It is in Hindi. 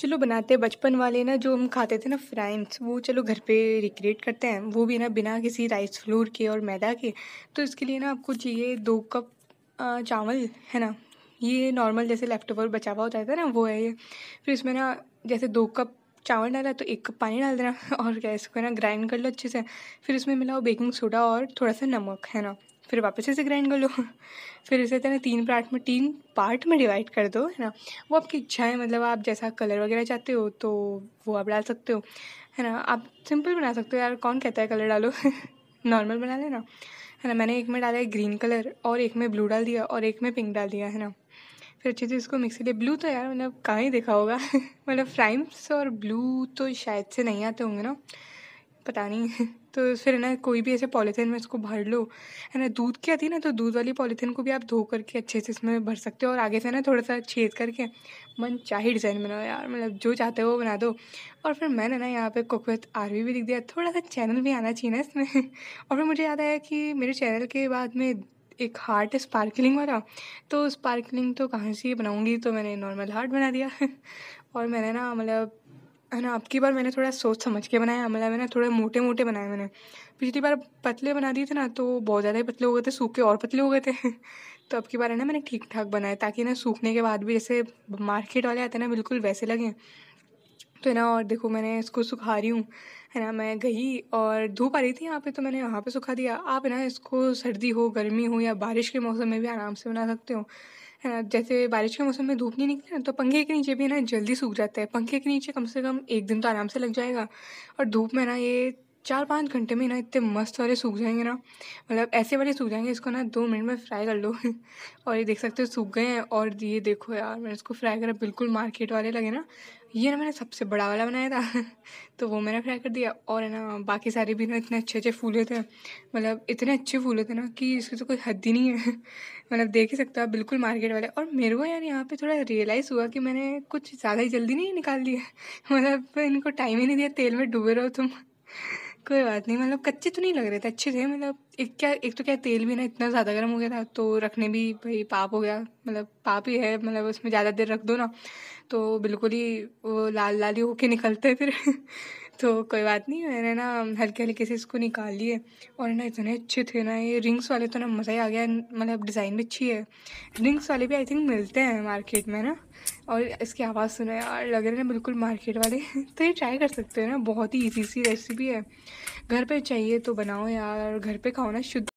चलो बनाते हैं बचपन वाले ना जो हम खाते थे ना फ्राइंस वो चलो घर पे रिक्रिएट करते हैं वो भी ना बिना किसी राइस फ्लोर के और मैदा के तो इसके लिए ना आपको चाहिए दो कप चावल है ना ये नॉर्मल जैसे लेफ्ट ओवर बचा हुआ होता है ना वो है ये फिर इसमें ना जैसे दो कप चावल डाला तो एक कप पानी डाल देना और गैस को ना ग्राइंड कर लो अच्छे से फिर इसमें मिलाओ बेकिंग सोडा और थोड़ा सा नमक है ना फिर वापस इसे ग्राइंड कर लो फिर इसे तरह तीन पार्ट में तीन पार्ट में डिवाइड कर दो है ना वो आपकी इच्छा है मतलब आप जैसा कलर वगैरह चाहते हो तो वो आप डाल सकते हो है ना आप सिंपल बना सकते हो यार कौन कहता है कलर डालो नॉर्मल बना लेना है ना मैंने एक में डाला है ग्रीन कलर और एक में ब्लू डाल दिया और एक में पिंक डाल दिया है ना फिर अच्छे से इसको मिक्स कर लिए ब्लू तो यार मतलब कहाँ ही देखा होगा मतलब फ्राइम्स और ब्लू तो शायद से नहीं आते होंगे ना पता नहीं तो फिर ना कोई भी ऐसे पॉलीथीन में इसको भर लो है ना दूध की आती है ना तो दूध वाली पॉलीथीन को भी आप धो करके अच्छे से इसमें भर सकते हो और आगे से ना थोड़ा सा छेद करके मन चाहे डिज़ाइन बनाओ यार मतलब जो चाहते हो वो बना दो और फिर मैंने ना यहाँ पे कुकवेथ आर भी लिख दिया थोड़ा सा चैनल भी आना चाहिए ना इसमें और फिर मुझे याद आया कि मेरे चैनल के बाद में एक हार्ट स्पार्कलिंग वाला तो स्पार्कलिंग तो कहाँ से बनाऊँगी तो मैंने नॉर्मल हार्ट बना दिया और मैंने ना मतलब है ना अब की बार मैंने थोड़ा सोच समझ के बनाया मतलब मैंने थोड़े मोटे मोटे बनाए मैंने पिछली बार पतले बना दिए थे ना तो बहुत ज़्यादा ही पतले हो गए थे सूखे और पतले हो गए थे तो अब की बार है ना मैंने ठीक ठाक बनाए ताकि ना सूखने के बाद भी जैसे मार्केट वाले आते हैं ना बिल्कुल वैसे लगें तो है ना और देखो मैंने इसको सुखा रही हूँ है ना मैं गई और धूप आ रही थी यहाँ पे तो मैंने यहाँ पे सुखा दिया आप है ना इसको सर्दी हो गर्मी हो या बारिश के मौसम में भी आराम से बना सकते हो है ना जैसे बारिश के मौसम में धूप नहीं निकली ना तो पंखे के नीचे भी ना जल्दी सूख जाता है पंखे के नीचे कम से कम एक दिन तो आराम से लग जाएगा और धूप में ना ये चार पाँच घंटे में ना इतने मस्त वाले सूख जाएंगे ना मतलब ऐसे वाले सूख जाएंगे इसको ना दो मिनट में फ्राई कर लो और ये देख सकते हो सूख गए हैं और ये देखो यार मैंने इसको फ्राई करा बिल्कुल मार्केट वाले लगे ना ये ना मैंने सबसे बड़ा वाला बनाया था तो वो मैंने फ्राई कर दिया और है ना बाकी सारे भी ना इतने अच्छे अच्छे फूले थे मतलब इतने अच्छे फूले थे ना कि इसकी तो कोई हद ही नहीं है मतलब देख ही सकते हो आप बिल्कुल मार्केट वाले और मेरे को यार यहाँ पे थोड़ा रियलाइज़ हुआ कि मैंने कुछ ज़्यादा ही जल्दी नहीं निकाल दिया मतलब इनको टाइम ही नहीं दिया तेल में डूबे रहो तुम कोई बात नहीं मतलब कच्चे तो नहीं लग रहे थे अच्छे थे मतलब एक क्या एक तो क्या तेल भी ना इतना ज़्यादा गर्म हो गया था तो रखने भी भाई पाप हो गया मतलब पाप ही है मतलब उसमें ज़्यादा देर रख दो ना तो बिल्कुल ही वो लाल लाल ही होके निकलते फिर तो कोई बात नहीं मैंने ना हल्के हल्के से इसको निकाल लिए और ना इतने अच्छे थे ना ये रिंग्स वाले तो ना मज़ा ही आ गया मतलब डिज़ाइन भी अच्छी है रिंग्स वाले भी आई थिंक मिलते हैं मार्केट में ना और इसकी आवाज़ सुनो यार लग रहे हैं बिल्कुल मार्केट वाले तो ये ट्राई कर सकते हो ना बहुत ही ईजी सी रेसिपी है घर पे चाहिए तो बनाओ यार घर पे खाओ ना शुद्ध